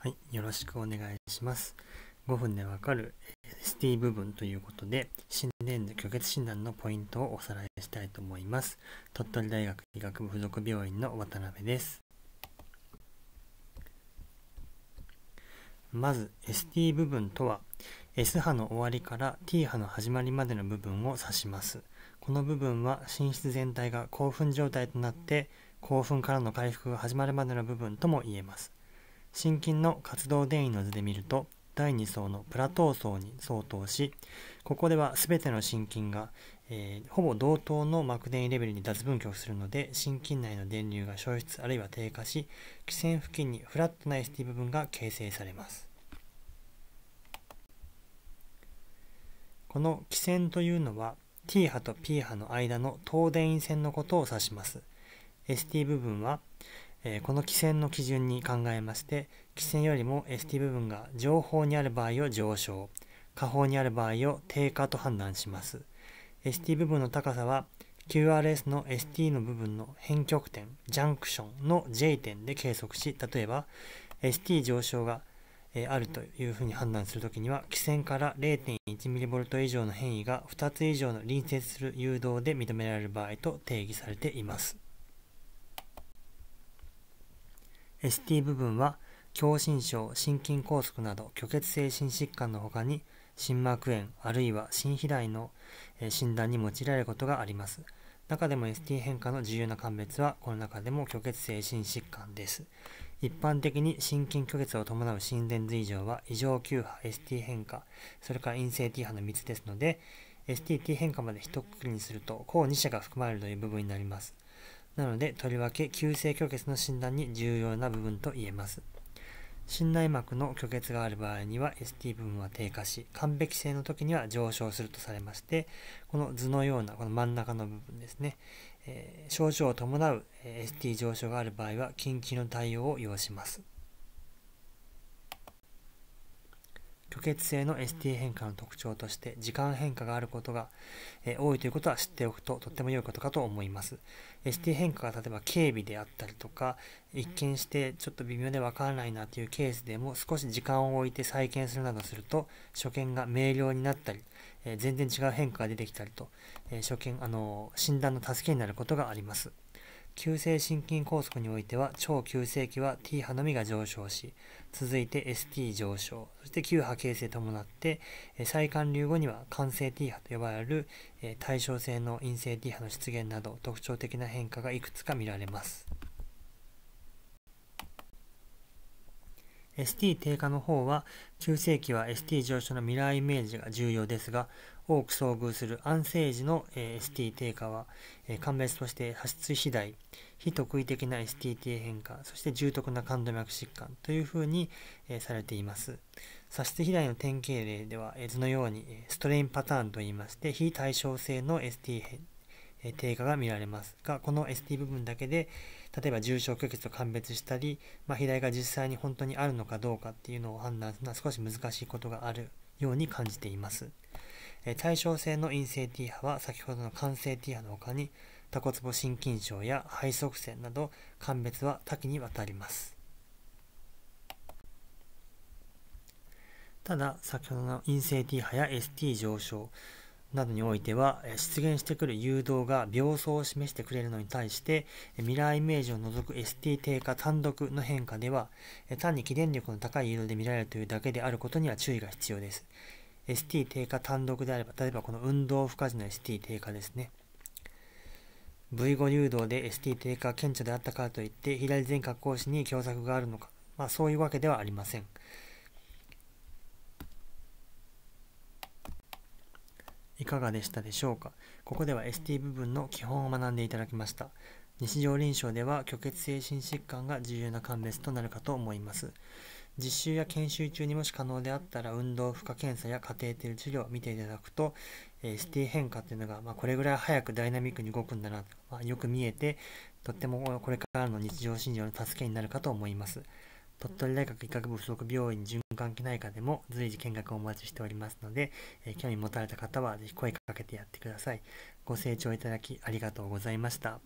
はい、よろしくお願いします。5分でわかる ST 部分ということで、心電図虚血診断のポイントをおさらいしたいと思います。鳥取大学医学部附属病院の渡辺です。まず ST 部分とは S 波の終わりから T 波の始まりまでの部分を指します。この部分は寝室全体が興奮状態となって興奮からの回復が始まるまでの部分とも言えます。心筋の活動電位の図で見ると第2層のプラトー層に相当しここでは全ての心筋が、えー、ほぼ同等の膜電位レベルに脱分極するので心筋内の電流が消失あるいは低下し基線付近にフラットな ST 部分が形成されますこの基線というのは T 波と P 波の間の等電位線のことを指します ST 部分はこの基線の基準に考えまして基線よりも ST 部分が上方にある場合を上昇下方にある場合を低下と判断します ST 部分の高さは QRS の ST の部分の変極点ジャンクションの J 点で計測し例えば ST 上昇があるというふうに判断するときには、汽船から 0.1mV 以上の変異が2つ以上の隣接する誘導で認められる場合と定義されています。ST 部分は狭心症、心筋梗塞など虚血性心疾患のほかに心膜炎あるいは心肥大の診断に用いられることがあります。中でも ST 変化の重要な鑑別はこの中でも虚血性心疾患です。一般的に心筋虚血を伴う心電図異常は異常球波 ST 変化、それから陰性 T 波の3つですので、STT 変化まで一括りにすると、抗2社が含まれるという部分になります。なので、とりわけ急性虚血の診断に重要な部分と言えます。心内膜の虚血がある場合には ST 部分は低下し、完璧性の時には上昇するとされまして、この図のようなこの真ん中の部分ですね、えー、症状を伴う ST 上昇がある場合は緊急の対応を要します。不決性の ST 変化の特徴として時間変化があることが、え多いということは知っておくととっても良いことかと思います。ST 変化が例えば警備であったりとか一見してちょっと微妙でわからないなというケースでも少し時間を置いて再建するなどすると初見が明瞭になったり、え全然違う変化が出てきたりと、え初見あの診断の助けになることがあります。急性心筋梗塞においては超急性期は T 波のみが上昇し続いて ST 上昇そして Q 波形成伴って再管流後には完性 T 波と呼ばれる対称性の陰性 T 波の出現など特徴的な変化がいくつか見られます。ST 低下の方は急性期は ST 上昇のミラーイメージが重要ですが多く遭遇する安静時の ST 低下は鑑別として発出次第非特異的な STT 変化そして重篤な冠動脈疾患というふうにされています発出肥大の典型例では図のようにストレインパターンといいまして非対称性の ST 変低下が見られますがこの ST 部分だけで例えば重症虚血と鑑別したり、まあ、肥大が実際に本当にあるのかどうかっていうのを判断するのは少し難しいことがあるように感じています対称性の陰性 T 波は先ほどの感性 T 波の他にタコツボ心筋症や肺塞栓など鑑別は多岐にわたりますただ先ほどの陰性 T 波や ST 上昇などにおいては出現してくる誘導が病巣を示してくれるのに対してミラーイメージを除く ST 低下単独の変化では単に起電力の高い誘導で見られるというだけであることには注意が必要です ST 低下単独であれば例えばこの運動負荷時の ST 低下ですね V5 誘導で ST 低下顕著であったからといって左前角行子に狭窄があるのか、まあ、そういうわけではありませんいかがでしたでしょうかここでは ST 部分の基本を学んでいただきました日常臨床では虚血性心疾患が重要な鑑別となるかと思います実習や研修中にもし可能であったら運動負荷検査やカテーテル治療を見ていただくと ST 変化っていうのが、まこれぐらい早くダイナミックに動くんだな、まよく見えてとってもこれからの日常診療の助けになるかと思います。鳥取大学医学部附属病院循環器内科でも随時見学をお待ちしておりますので、えー、興味持たれた方はぜひ声かけてやってください。ご清聴いただきありがとうございました。